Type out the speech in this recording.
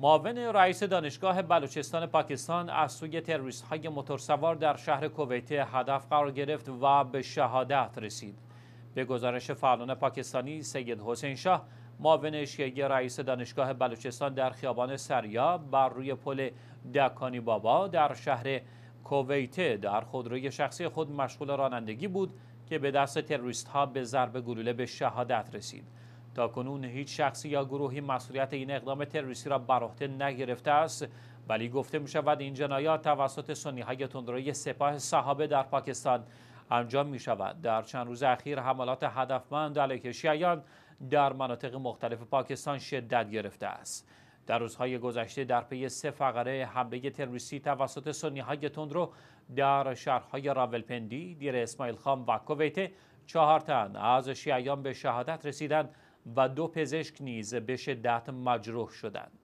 معاون رئیس دانشگاه بلوچستان پاکستان از سوی تروریست های موتورسوار در شهر کویت هدف قرار گرفت و به شهادت رسید. به گزارش فعالان پاکستانی سید حسین شاه معاون شیعه رئیس دانشگاه بلوچستان در خیابان سریا بر روی پل دکانی بابا در شهر کویته در خودروی شخصی خود مشغول رانندگی بود که به دست تروریست ها به ضرب گلوله به شهادت رسید. تا کنون هیچ شخصی یا گروهی مسئولیت این اقدام تروریستی را بر عهده نگرفته است ولی گفته می شود این جنایات توسط سنی های تندروی سپاه صحابه در پاکستان انجام می شود در چند روز اخیر حملات هدفمند علیه شیعیان در مناطق مختلف پاکستان شدت گرفته است در روزهای گذشته در پی سه فقره حمله تروریستی توسط سنی های تندرو در شهرهای راولپندی، دیر اسماعیل خان و کویت چهار تن از شیعیان به شهادت رسیدند و دو پزشک نیز به شدت مجروح شدند.